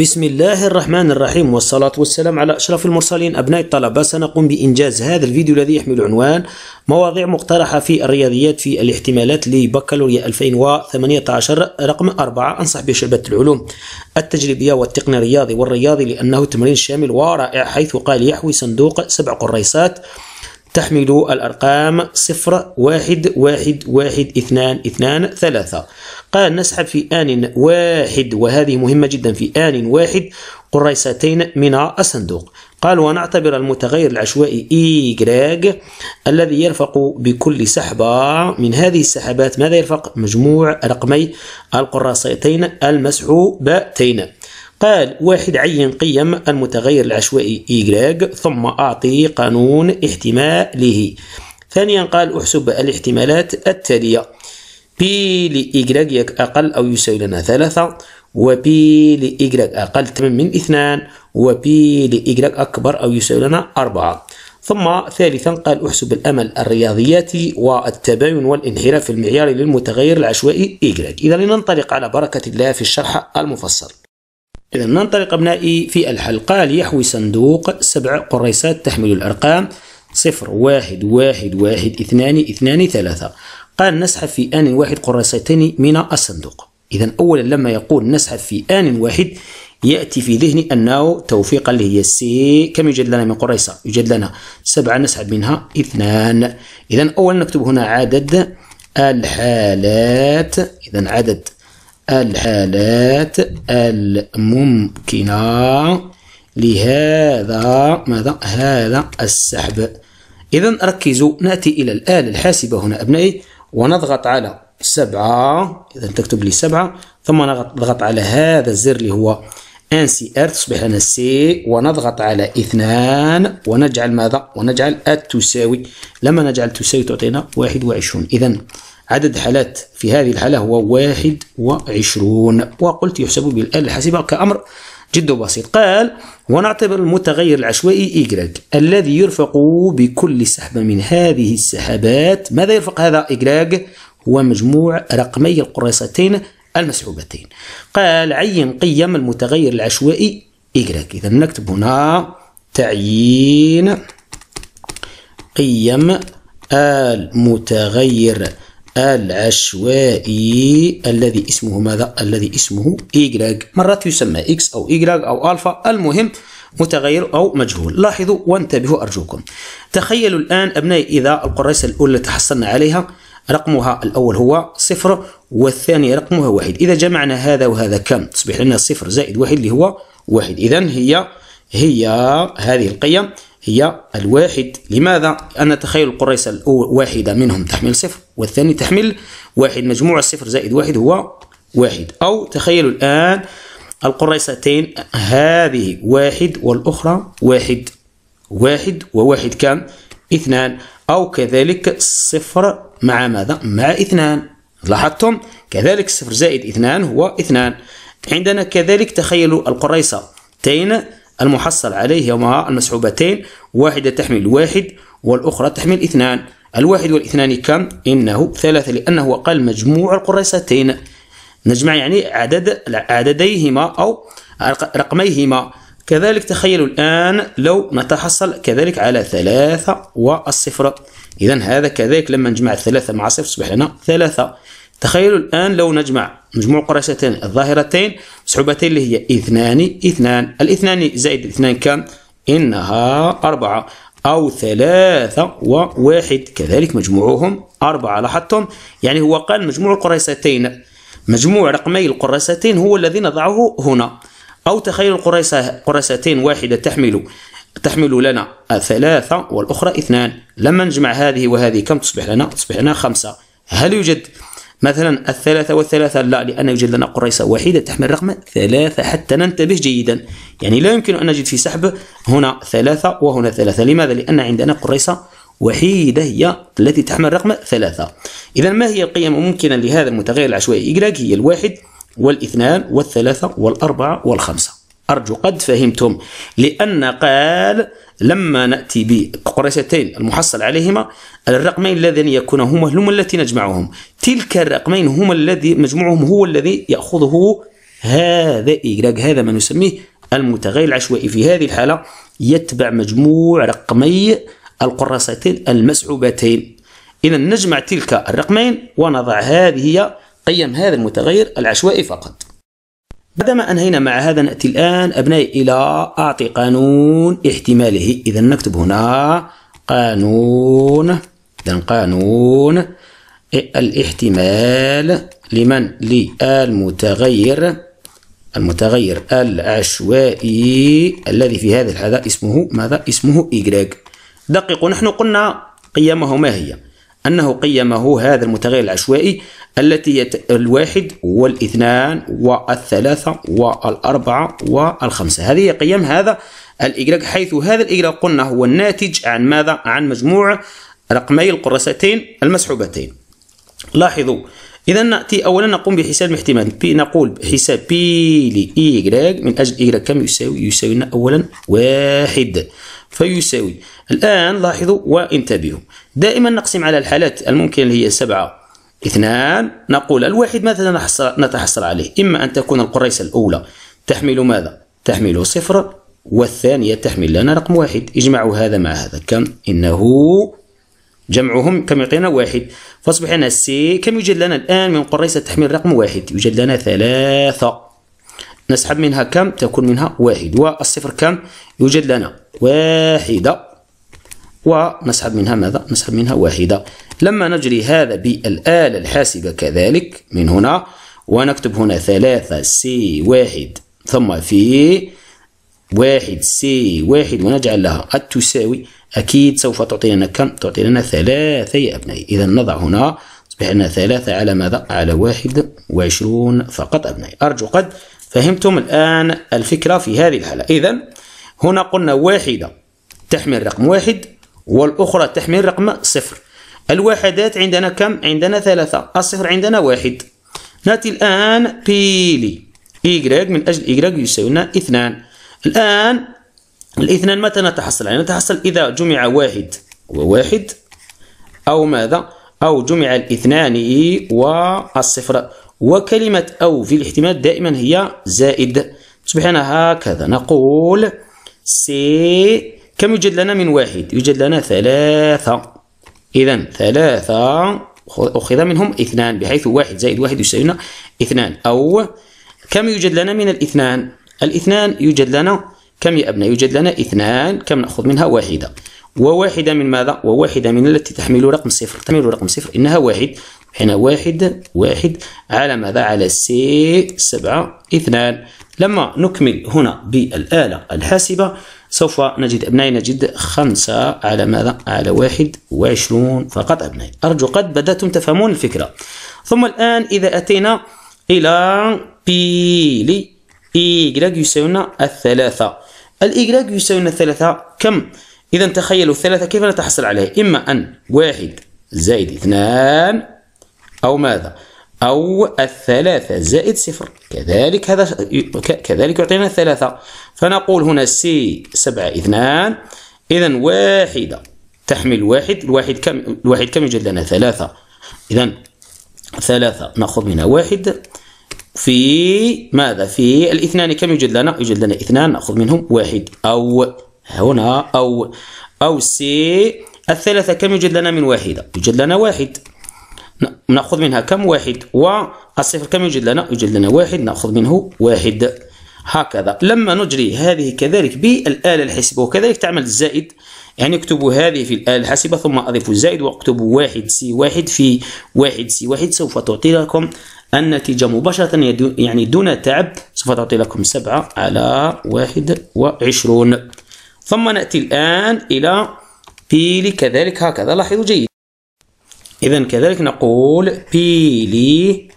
بسم الله الرحمن الرحيم والصلاة والسلام على أشرف المرسلين أبناء الطلبة سنقوم بإنجاز هذا الفيديو الذي يحمل عنوان مواضيع مقترحة في الرياضيات في الاحتمالات لبكالوريا 2018 رقم 4 أنصح بشعبة العلوم التجريبية والتقني الرياضي والرياضي لأنه تمرين شامل ورائع حيث قال يحوي صندوق سبع قريصات تحمل الأرقام صفر واحد واحد واحد اثنان اثنان ثلاثة قال نسحب في آن واحد وهذه مهمة جدا في آن واحد قريستين من الصندوق قال ونعتبر المتغير العشوائي إيكراج الذي يرفق بكل سحبة من هذه السحبات ماذا يرفق؟ مجموع رقمي القراصتين المسحوبتين قال واحد عين قيم المتغير العشوائي Y ثم أعطي قانون احتماله ثانيا قال أحسب الاحتمالات التالية P لإيجراج أقل أو يساوي لنا ثلاثة وبي لإيجراج أقل تمام من اثنان وبي لإيجراج أكبر أو يساوي لنا أربعة ثم ثالثا قال أحسب الأمل الرياضياتي والتباين والانحراف المعياري للمتغير العشوائي إيجراج إذا لننطلق على بركة الله في الشرح المفصل إذا ننطلق أبنائي في الحلقة ليحوي صندوق سبع قريصات تحمل الأرقام صفر واحد واحد واحد اثنان اثنان ثلاثة قال نسحب في آن واحد قريصتين من الصندوق إذا أولا لما يقول نسحب في آن واحد يأتي في ذهني أنه توفيقا اللي هي سي كم يوجد لنا من قريصة يوجد لنا سبعة نسحب منها اثنان إذا أولا نكتب هنا عدد الحالات إذا عدد الحالات الممكنة لهذا ماذا هذا السحب إذا ركزوا نأتي إلى الآلة الحاسبة هنا أبنائي ونضغط على سبعة إذا تكتب لي سبعة ثم نضغط على هذا الزر اللي هو ان سي ار تصبح لنا سي ونضغط على اثنان ونجعل ماذا ونجعل التساوي لما نجعل تساوي تعطينا 21 إذا عدد حالات في هذه الحالة هو 21 وقلت يحسب بالآلة الحاسبة كأمر جد بسيط قال ونعتبر المتغير العشوائي إيجراج الذي يرفق بكل سحبة من هذه السحابات ماذا يرفق هذا إيجراج هو مجموع رقمي القراصتين المسحوبتين قال عين قيم المتغير العشوائي إيجراج إذا نكتب هنا تعيين قيم المتغير العشوائي الذي اسمه ماذا؟ الذي اسمه إيجراج مرات يسمى إكس أو إيجراج أو ألفا المهم متغير أو مجهول لاحظوا وانتبهوا أرجوكم تخيلوا الآن أبنائي إذا القريسة الأولى تحصلنا عليها رقمها الأول هو صفر والثاني رقمها واحد إذا جمعنا هذا وهذا كم تصبح لنا صفر زائد واحد اللي هو واحد إذا هي هي هذه القيم هي الواحد لماذا؟ أن تخيل القريصة واحدة منهم تحمل صفر والثاني تحمل واحد مجموع الصفر زائد واحد هو واحد أو تخيلوا الآن القريصتين هذه واحد والأخرى واحد واحد وواحد كم؟ اثنان أو كذلك صفر مع ماذا؟ مع اثنان لاحظتم؟ كذلك صفر زائد اثنان هو اثنان عندنا كذلك تخيلوا القريصتين المحصل عليهما المسحوبتين واحدة تحمل واحد والأخرى تحمل اثنان الواحد والاثنان كم؟ إنه ثلاثة لأنه أقل مجموع القريصتين نجمع يعني عدد عدديهما أو رقميهما كذلك تخيلوا الآن لو نتحصل كذلك على ثلاثة والصفر إذا هذا كذلك لما نجمع الثلاثة مع صفر تصبح لنا ثلاثة تخيلوا الآن لو نجمع مجموع قريصتين الظاهرتين مسحوبتين اللي هي اثنان اثنان الاثنان زائد اثنان كم؟ إنها أربعة أو ثلاثة وواحد كذلك مجموعهم أربعة لاحظتم يعني هو قال مجموع القريستين مجموع رقمي القراستين هو الذي نضعه هنا أو تخيل القراستين واحدة تحمل تحمل لنا ثلاثة والأخرى اثنان لما نجمع هذه وهذه كم تصبح لنا؟ تصبح لنا خمسة هل يوجد مثلا الثلاثة والثلاثة لا لأن يوجد لنا قريصة واحدة تحمل رقم ثلاثة حتى ننتبه جيدا يعني لا يمكن أن نجد في سحب هنا ثلاثة وهنا ثلاثة لماذا؟ لأن عندنا قريصة وحيدة هي التي تحمل رقم ثلاثة إذا ما هي القيم الممكنة لهذا المتغير العشوائي إكلاك هي الواحد والاثنان والثلاثة والأربعة والخمسة أرجو قد فهمتم لأن قال لما نأتي بقريشتين المحصل عليهما الرقمين الذين يكون هما التي نجمعهم تلك الرقمين هما الذي مجموعهم هو الذي يأخذه هذا إيجراج هذا ما نسميه المتغير العشوائي في هذه الحالة يتبع مجموع رقمي القراصتين المسعوبتين إذا نجمع تلك الرقمين ونضع هذه هي قيم هذا المتغير العشوائي فقط بعدما أنهينا مع هذا نأتي الآن أبنائي إلى أعطي قانون احتماله إذا نكتب هنا قانون إذا قانون الاحتمال لمن للمتغير المتغير العشوائي الذي في هذا الحذاء اسمه ماذا؟ اسمه إيجريك دققوا نحن قلنا قيمه ما هي؟ أنه قيمه هذا المتغير العشوائي التي يت... الواحد والاثنان والثلاثة والأربعة والخمسة هذه هي قيم هذا الإجراج حيث هذا الإجراج قلنا هو الناتج عن ماذا؟ عن مجموع رقمي القراستين المسحوبتين لاحظوا إذا نأتي أولا نقوم بحساب الاحتمال بي نقول حساب بي لإيجراك من أجل إيجراك كم يساوي؟ يساوي لنا أولا واحد فيساوي الآن لاحظوا وانتبهوا دائما نقسم على الحالات الممكن اللي هي سبعة اثنان نقول الواحد ماذا نتحصل عليه إما أن تكون القريصة الأولى تحمل ماذا تحمل صفر والثانية تحمل لنا رقم واحد اجمعوا هذا مع هذا كم إنه جمعهم كم يعطينا واحد فاصبح لنا سي كم يوجد لنا الآن من قريصة تحمل رقم واحد يوجد لنا ثلاثة نسحب منها كم تكون منها واحد والصفر كم يوجد لنا واحدة ونسحب منها ماذا؟ نسحب منها واحدة لما نجري هذا بالآلة الحاسبة كذلك من هنا ونكتب هنا ثلاثة سي واحد ثم في واحد سي واحد ونجعل لها قد تساوي أكيد سوف تعطي لنا كم؟ تعطي لنا ثلاثة يا أبنائي إذا نضع هنا تصبح لنا ثلاثة على ماذا؟ على واحد وعشرون فقط أبنائي أرجو قد فهمتم الآن الفكرة في هذه الحالة إذا هنا قلنا واحدة تحمل رقم واحد والأخرى تحمل رقم صفر الوحدات عندنا كم؟ عندنا ثلاثة الصفر عندنا واحد نأتي الآن بيلي إيكغيك من أجل إيكغيك يساوينا اثنان الآن الاثنان متى نتحصل عليه؟ يعني نتحصل إذا جمع واحد وواحد أو ماذا؟ أو جمع الاثنان والصفر وكلمة أو في الاحتمال دائما هي زائد تصبح هكذا نقول سي كم يوجد لنا من واحد يوجد لنا ثلاثة إذا ثلاثة أخذ منهم اثنان بحيث واحد زائد واحد يساوي اثنان أو كم يوجد لنا من الاثنان الاثنان يوجد لنا كم يا أبناء يوجد لنا اثنان كم نأخذ منها واحدة وواحدة من ماذا؟ وواحدة من التي تحمل رقم صفر تحمل رقم صفر إنها واحد هنا واحد واحد على ماذا على سي سبعة اثنان لما نكمل هنا بالآلة الحاسبة سوف نجد أبنائي نجد خمسة على ماذا على واحد وعشرون فقط أبنائي أرجو قد بدأتم تفهمون الفكرة ثم الآن إذا أتينا إلى بي لي إيجراج يساوينا الثلاثة الإيجراج يساوينا الثلاثة كم؟ إذا تخيلوا الثلاثة كيف نتحصل عليه إما أن واحد زائد اثنان أو ماذا أو الثلاثة زائد صفر كذلك هذا كذلك يعطينا الثلاثة فنقول هنا سي سبعة اثنان إذا واحدة تحمل واحد الواحد كم الواحد كم يوجد لنا ثلاثة إذا ثلاثة نأخذ منها واحد في ماذا في الاثنان كم يوجد لنا يوجد لنا اثنان نأخذ منهم واحد أو هنا أو أو سي الثلاثة كم يوجد لنا من واحدة يوجد لنا واحد ناخذ منها كم واحد والصفر كم يوجد لنا يوجد لنا واحد ناخذ منه واحد هكذا لما نجري هذه كذلك بالآلة الحاسبة وكذلك تعمل الزائد يعني اكتبوا هذه في الآلة الحاسبة ثم أضيفوا الزائد واكتبوا واحد سي واحد في واحد سي واحد سوف تعطي لكم النتيجة مباشرة يعني دون تعب سوف تعطي لكم سبعة على واحد وعشرون ثم نأتي الآن إلى بي كذلك هكذا لاحظوا جيد إذا كذلك نقول بي لي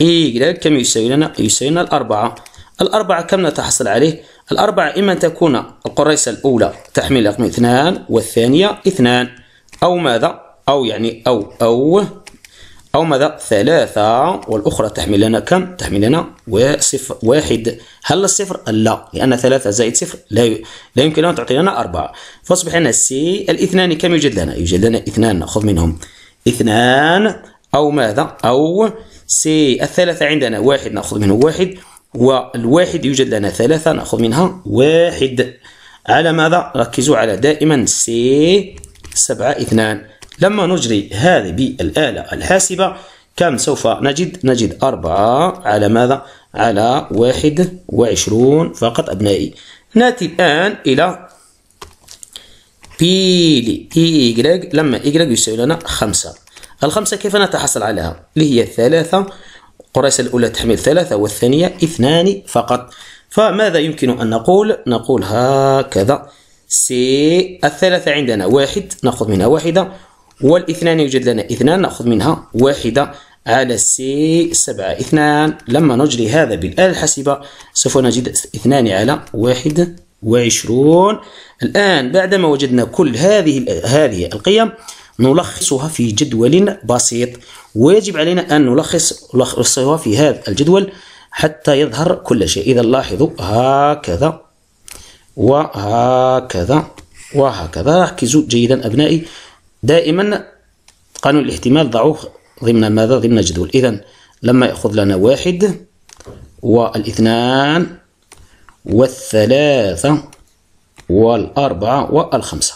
إي كذلك كم يساوي لنا؟ يساوي لنا الأربعة الأربعة كم نتحصل عليه؟ الأربعة إما أن تكون القريصة الأولى تحمل رقم اثنان والثانية اثنان أو ماذا؟ أو يعني أو أو أو ماذا؟ ثلاثة والأخرى تحمل لنا كم؟ تحمل لنا وصفر واحد هل الصفر؟ لا لأن ثلاثة زائد صفر لا لا يمكن أن تعطي لنا أربعة فأصبح لنا سي الاثنان كم يوجد لنا؟ يوجد لنا اثنان نأخذ منهم اثنان أو ماذا أو سي الثلاثة عندنا واحد نأخذ منه واحد والواحد يوجد لنا ثلاثة نأخذ منها واحد على ماذا ركزوا على دائما سي سبعة اثنان لما نجري هذه بالآلة الحاسبة كم سوف نجد نجد أربعة على ماذا على واحد وعشرون فقط أبنائي نأتي الآن إلى لي اي إيجراج لما إيجراج يساوي لنا خمسة الخمسة كيف نتحصل عليها؟ اللي هي ثلاثة قريصة الأولى تحمل ثلاثة والثانية اثنان فقط فماذا يمكن أن نقول؟ نقول هكذا سي الثلاثة عندنا واحد نأخذ منها واحدة والاثنان يوجد لنا اثنان نأخذ منها واحدة على سي سبعة اثنان لما نجري هذا بالآلة الحاسبة سوف نجد اثنان على واحد وعشرون الآن بعدما وجدنا كل هذه هذه القيم نلخصها في جدول بسيط ويجب علينا أن نلخص نلخصها في هذا الجدول حتى يظهر كل شيء إذا لاحظوا هكذا وهكذا وهكذا ركزوا جيدا أبنائي دائما قانون الاحتمال ضعوه ضمن ماذا ضمن جدول إذا لما يأخذ لنا واحد والاثنان والثلاثة والأربعة والخمسة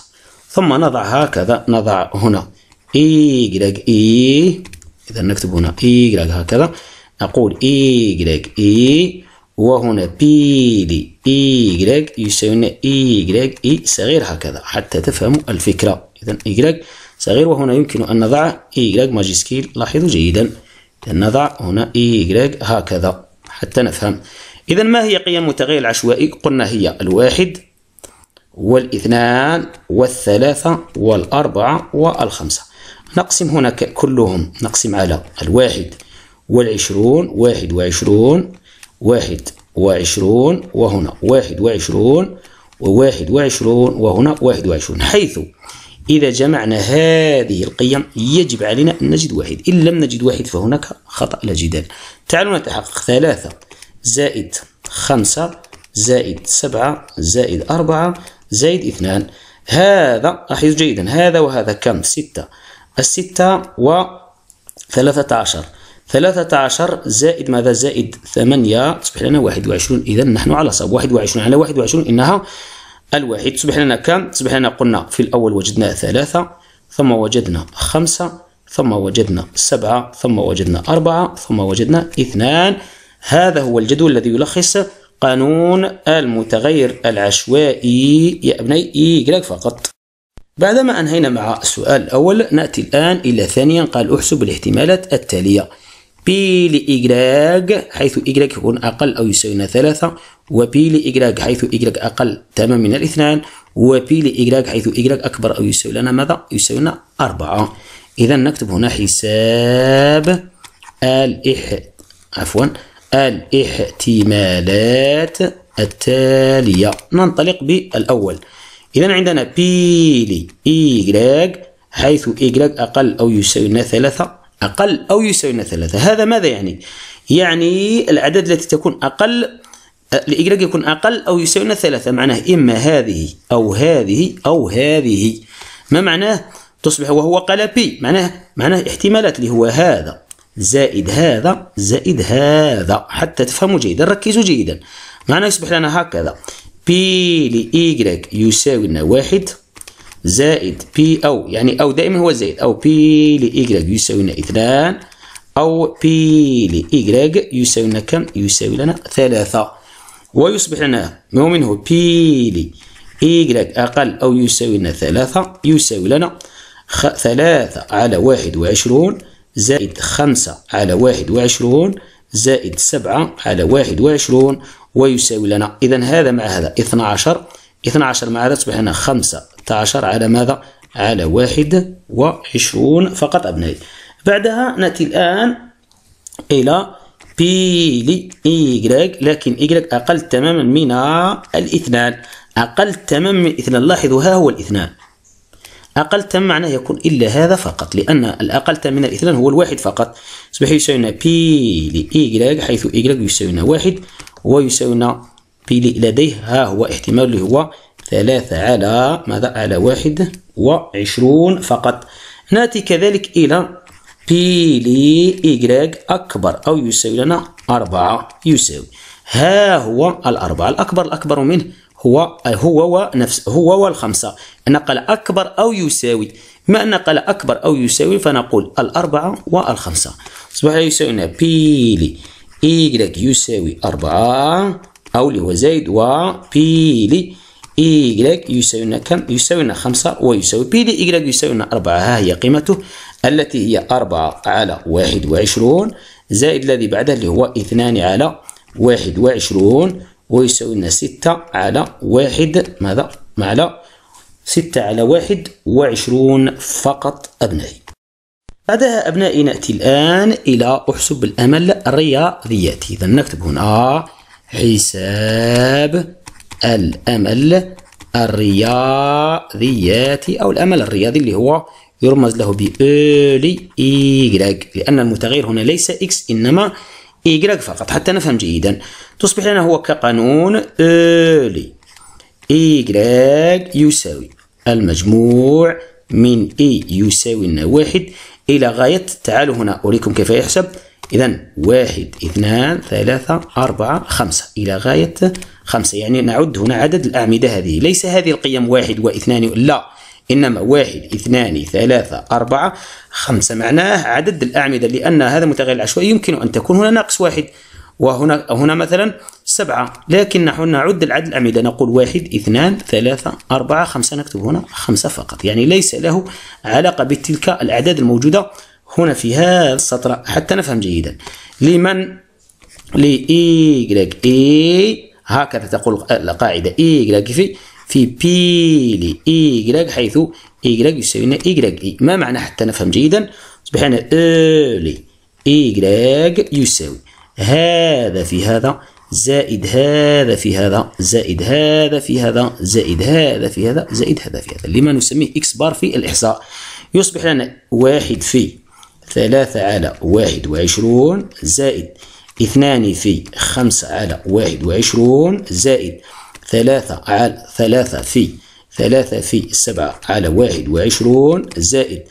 ثم نضع هكذا نضع هنا إيجريك إي إذا نكتب هنا إيجريك هكذا نقول إيجريك إي وهنا بي دي إيجريك يساوي إيجريك إي صغير هكذا حتى تفهموا الفكرة إذا إيجريك صغير وهنا يمكن أن نضع إيجريك ماجيسكيل لاحظوا جيدا نضع هنا إيجريك هكذا حتى نفهم إذا ما هي قيم متغير العشوائي؟ قلنا هي الواحد والاثنان والثلاثة والأربعة والخمسة نقسم هنا كلهم نقسم على الواحد والعشرون واحد وعشرون واحد وعشرون وهنا واحد وعشرون وواحد وعشرون وهنا واحد وعشرون حيث إذا جمعنا هذه القيم يجب علينا أن نجد واحد إن لم نجد واحد فهناك خطأ لا جدال تعالوا نتحقق ثلاثة زائد خمسة زائد سبعة زائد أربعة زائد اثنان هذا لاحظ جيدا هذا وهذا كم ستة الستة و ثلاثة عشر ثلاثة عشر زائد ماذا زائد ثمانية تصبح لنا واحد وعشرون إذا نحن على صواب واحد وعشرون على واحد وعشرون إنها الواحد تصبح لنا كم تصبح لنا قلنا في الأول وجدنا ثلاثة ثم وجدنا خمسة ثم وجدنا سبعة ثم وجدنا أربعة ثم وجدنا اثنان هذا هو الجدول الذي يلخص قانون المتغير العشوائي يا أبني اي فقط بعدما أنهينا مع السؤال الأول نأتي الآن إلى ثانيا قال أحسب الاحتمالات التالية بي لإجراج حيث إجراج يكون أقل أو يساوي ثلاثة وبي لإجراج حيث إجراج أقل تمام من الاثنان وبي لإجراج حيث إجراج أكبر أو يساوي لنا ماذا؟ يساوي لنا أربعة إذا نكتب هنا حساب الاح عفوا الاحتمالات التالية ننطلق بالأول إذا عندنا بي لي إيجراج حيث إيجراج أقل أو يساوي لنا ثلاثة أقل أو يساوي لنا ثلاثة هذا ماذا يعني؟ يعني الأعداد التي تكون أقل الإيجراج آه، يكون أقل أو يساوي لنا ثلاثة معناه إما هذه أو هذه أو هذه ما معناه؟ تصبح وهو قال بي معناه معناه احتمالات اللي هو هذا زائد هذا زائد هذا حتى تفهموا جيدا ركزوا جيدا معنا يصبح لنا هكذا بي لإيكغيك يساوي لنا واحد زائد بي أو يعني أو دائما هو زائد أو بي لإيكغيك يساوي لنا اثنان أو بي لإيكغيك يساوي لنا كم؟ يساوي لنا ثلاثة ويصبح لنا ما هو منه بي لإيكغيك أقل أو يساوي لنا ثلاثة يساوي لنا ثلاثة على واحد وعشرون زائد خمسة على واحد وعشرون زائد سبعة على واحد وعشرون ويساوي لنا إذا هذا مع هذا 12 12 مع هذا تصبح لنا 15 على ماذا؟ على 21 فقط أبنائي بعدها نأتي الآن إلى بي لي إيكغيك لكن إيكغيك أقل تماما من الاثنان أقل تماما من الاثنان لاحظوا ها هو الاثنان أقل تم معناه يكون إلا هذا فقط لأن الأقل تم من الاثنان هو الواحد فقط يصبح يساوينا بي لإيكغ حيث إيكغ يساوينا واحد ويساوينا بي لديه ها هو احتمال اللي هو ثلاثة على ماذا على واحد وعشرون فقط نأتي كذلك إلى بي لإيكغ أكبر أو يساوي لنا أربعة يساوي ها هو الأربعة الأكبر الأكبر منه هو هو ونفس هو والخمسة نقل أكبر أو يساوي ما نقل أكبر أو يساوي فنقول الأربعة والخمسة أصبح يساوينا بي لي إيكغيك يساوي أربعة أو اللي هو زايد و بي لي إيكغيك يساوينا كم يساوينا خمسة ويساوي بي لي إيكغيك يساوينا أربعة ها هي قيمته التي هي أربعة على واحد وعشرون زائد الذي بعده اللي هو اثنان على واحد وعشرون ويساوي لنا ستة على واحد ماذا على ستة على واحد وعشرون فقط أبنائي بعدها أبنائي نأتي الآن إلى أحسب الأمل الرياضياتي إذا نكتب هنا حساب الأمل الرياضياتي أو الأمل الرياضي اللي هو يرمز له بـ إيجراج e لأن المتغير هنا ليس إكس إنما إيكغريك فقط حتى نفهم جيدا تصبح لنا هو كقانون أولي إيكغريك يساوي المجموع من إي e يساوي لنا واحد إلى غاية تعالوا هنا أريكم كيف يحسب إذا واحد اثنان ثلاثة أربعة خمسة إلى غاية خمسة يعني نعد هنا عدد الأعمدة هذه ليس هذه القيم واحد واثنان لا إنما واحد اثنان ثلاثة أربعة خمسة معناه عدد الأعمدة لأن هذا متغير العشوائي يمكن أن تكون هنا ناقص واحد وهنا هنا مثلا سبعة لكن نحن نعد العدد الأعمدة نقول واحد اثنان ثلاثة أربعة خمسة نكتب هنا خمسة فقط يعني ليس له علاقة بتلك الأعداد الموجودة هنا في هذا السطر حتى نفهم جيدا لمن لإيجريك إي هكذا تقول القاعدة إيجريك في في بي اي إيجراج حيث إيجراج e يساوي لنا إيجراج e إي e. ما معنى حتى نفهم جيدا أصبح لي اي إيجراج يساوي هذا في هذا زائد هذا في هذا زائد هذا في هذا زائد هذا في هذا زائد هذا في هذا لما نسميه إكس بار في الإحصاء يصبح لنا واحد في ثلاثة على واحد وعشرون زائد اثنان في خمسة على واحد وعشرون زائد ثلاثة على ثلاثة في ثلاثة في سبعة على واحد وعشرون زائد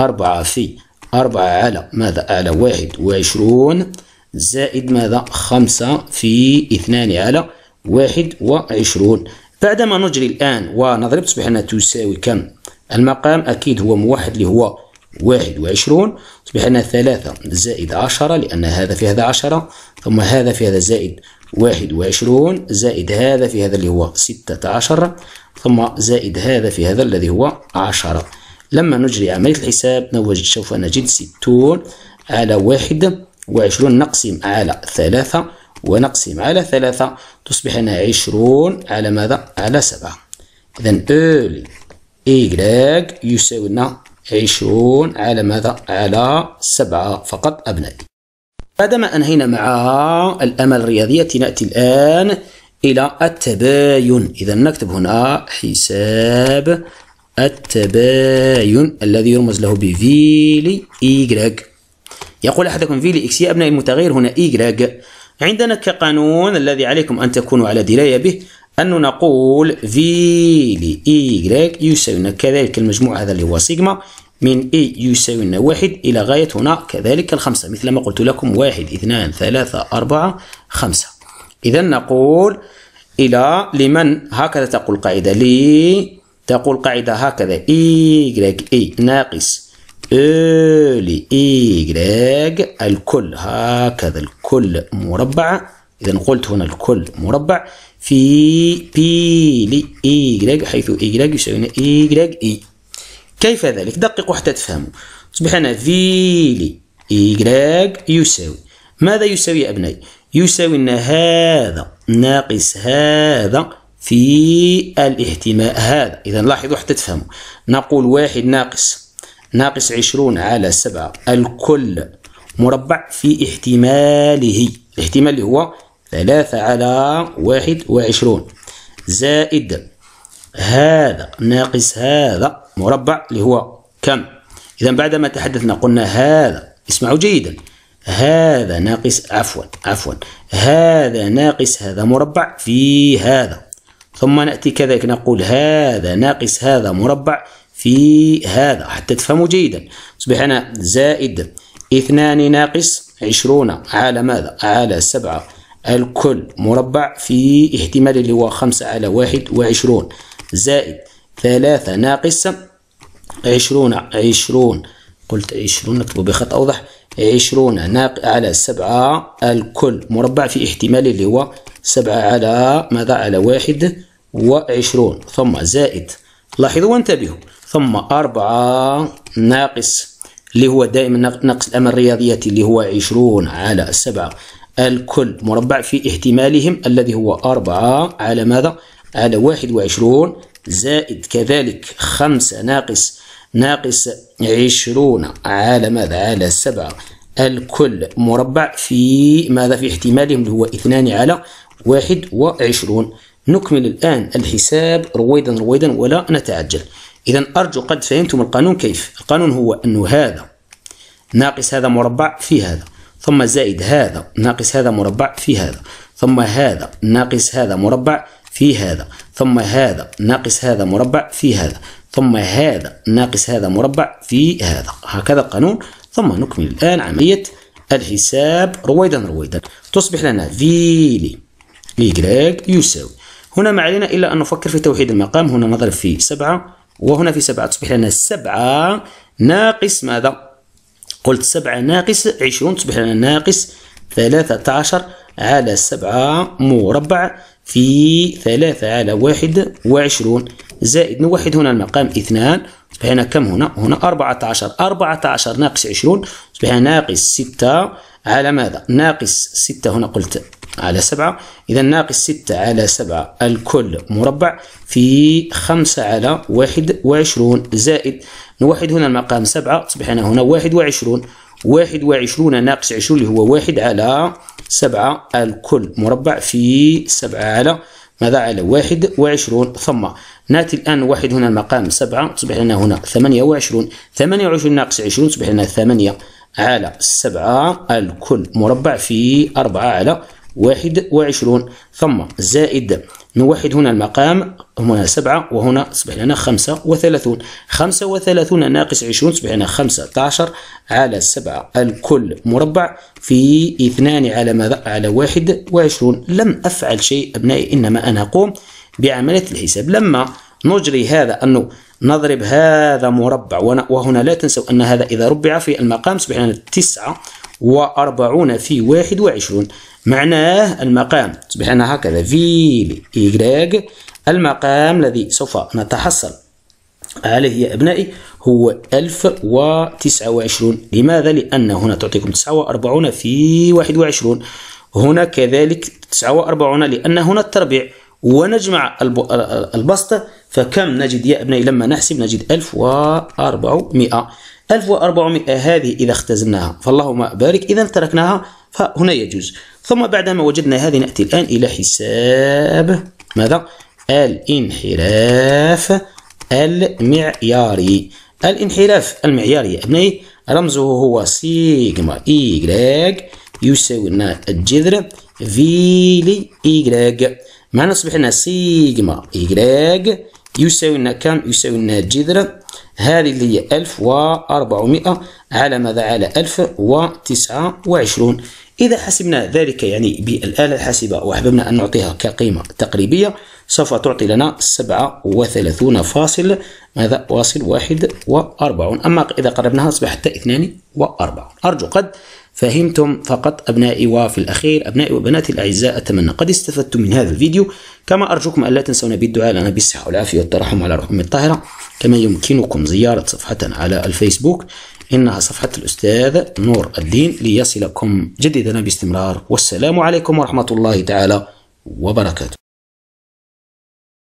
أربعة في أربعة على ماذا على واحد وعشرون زائد ماذا خمسة في اثنان على واحد وعشرون بعدما نجري الآن ونضرب تصبح أنها تساوي كم المقام أكيد هو موحد اللي هو واحد وعشرون تصبح أنها ثلاثة زائد عشرة لأن هذا في هذا عشرة ثم هذا في هذا زائد واحد وعشرون زائد هذا في هذا اللي هو ستة عشر ثم زائد هذا في هذا الذي هو عشرة لما نجري عملية الحساب نوجد سوف نجد ستون على واحد وعشرون نقسم على ثلاثة ونقسم على ثلاثة تصبح لنا عشرون على ماذا؟ على سبعة إذا أولي إيكلاك يساوي لنا عشرون على ماذا؟ على سبعة فقط أبنائي بعدما أنهينا مع الأمل الرياضية نأتي الآن إلى التباين إذا نكتب هنا حساب التباين الذي يرمز له بفيلي V يقول أحدكم فيلي إكس يا أبناء المتغير هنا Y عندنا كقانون الذي عليكم أن تكونوا على دراية به أن نقول فيلي ل يساوي كذلك المجموع هذا اللي هو سيجما من اي يساوي واحد إلى غاية هنا كذلك الخمسة مثل ما قلت لكم واحد اثنان ثلاثة أربعة خمسة إذا نقول إلى لمن هكذا تقول القاعدة لي تقول القاعدة هكذا Y اي ناقص لي Y الكل هكذا الكل مربع إذا قلت هنا الكل مربع في بي لي Y حيث Y يساوي Y اي كيف ذلك دققوا حتى تفهموا هنا في فيلي إيكراك يساوي ماذا يساوي يا أبنائي يساوي أن هذا ناقص هذا في الاهتماء هذا إذا لاحظوا حتى تفهموا نقول واحد ناقص ناقص عشرون على سبعة الكل مربع في احتماله الاحتمال اللي هو ثلاثة على واحد وعشرون زائد هذا ناقص هذا مربع اللي هو كم إذا بعدما تحدثنا قلنا هذا اسمعوا جيدا هذا ناقص عفوا عفوا هذا ناقص هذا مربع في هذا ثم نأتي كذلك نقول هذا ناقص هذا مربع في هذا حتى تفهموا جيدا أصبح أنا زائد اثنان ناقص عشرون على ماذا؟ على سبعة الكل مربع في احتمال اللي هو خمسة على واحد وعشرون زائد ثلاثة ناقص عشرون عشرون قلت عشرون نكتبه بخط أوضح عشرون ناق على سبعة الكل مربع في احتمال اللي هو سبعة على ماذا على واحد وعشرون ثم زائد لاحظوا وانتبهوا ثم أربعة ناقص اللي هو دائما ناقص الأمر الرياضية اللي هو عشرون على سبعة الكل مربع في احتمالهم الذي هو أربعة على ماذا على واحد وعشرون زائد كذلك خمسة ناقص ناقص عشرون على ماذا على سبعة الكل مربع في ماذا في احتمالهم اللي هو اثنان على واحد وعشرون نكمل الآن الحساب رويدا رويدا ولا نتعجل إذا أرجو قد فهمتم القانون كيف القانون هو أنه هذا ناقص هذا مربع في هذا ثم زائد هذا ناقص هذا مربع في هذا ثم هذا ناقص هذا مربع في هذا ثم هذا ناقص هذا مربع في هذا ثم هذا ناقص هذا مربع في هذا هكذا القانون ثم نكمل الآن عملية الحساب رويدا رويدا تصبح لنا فيلي إيكغيك يساوي هنا ما علينا إلا أن نفكر في توحيد المقام هنا نضرب في سبعة وهنا في سبعة تصبح لنا سبعة ناقص ماذا قلت سبعة ناقص عشرون تصبح لنا ناقص ثلاثة عشر على سبعة مربع في ثلاثة على واحد وعشرون زائد نوحد هنا المقام اثنان تصبح هنا كم هنا؟ هنا أربعة عشر أربعة عشر ناقص عشرون أصبح ناقص ستة على ماذا؟ ناقص ستة هنا قلت على سبعة إذا ناقص ستة على سبعة الكل مربع في خمسة على واحد وعشرون زائد نوحد هنا المقام سبعة تصبح هنا واحد وعشرون واحد وعشرون ناقص عشرون اللي هو واحد على سبعة الكل مربع في سبعة على ماذا على واحد وعشرون ثم ناتي الآن واحد هنا المقام سبعة تصبح لنا هنا ثمانية وعشرون ثمانية وعشرون ناقص عشرون تصبح لنا ثمانية على سبعة الكل مربع في أربعة على واحد وعشرون ثم زائد نوحد هنا المقام هنا سبعة وهنا تصبح لنا خمسة وثلاثون خمسة وثلاثون ناقص عشرون تصبح لنا خمسة عشر على سبعة الكل مربع في اثنان على ماذا على واحد وعشرون لم أفعل شيء أبنائي إنما أنا أقوم بعملية الحساب لما نجري هذا أنه نضرب هذا مربع وهنا لا تنسوا أن هذا إذا ربع في المقام تصبح لنا تسعة وأربعون في واحد وعشرون معناه المقام تصبح هكذا في لإيغريغ المقام الذي سوف نتحصل عليه يا أبنائي هو 1029 لماذا؟ لأن هنا تعطيكم 49 في 21 هنا كذلك 49 لأن هنا التربيع ونجمع البسط فكم نجد يا أبنائي لما نحسب نجد 1400 1400 هذه إذا اختزلناها فاللهم بارك إذا تركناها فهنا يجوز ثم بعدما وجدنا هذه نأتي الآن إلى حساب ماذا؟ الانحراف المعياري الانحراف المعياري يا ابني رمزه هو سيجما إيغراك يساوي لنا الجذر في لي إيغراك معنا أصبح لنا سيجما إيغراك يساوي لنا كم؟ يساوي لنا الجذر هذه اللي هي 1400 على ماذا على 1029 إذا حسبنا ذلك يعني بالآلة الحاسبة وأحببنا أن نعطيها كقيمة تقريبية سوف تعطي لنا 37 فاصل ماذا واصل 41 أما إذا قربناها أصبح حتى 42 أرجو قد فهمتم فقط أبنائي وفي الأخير أبنائي وبناتي الأعزاء أتمنى قد استفدتم من هذا الفيديو كما أرجوكم ألا تنسونا بالدعاء لنا بالصحة والعافية والترحم على روح الطاهرة كما يمكنكم زيارة صفحتنا على الفيسبوك إنها صفحة الأستاذ نور الدين ليصلكم جديدنا باستمرار والسلام عليكم ورحمة الله تعالى وبركاته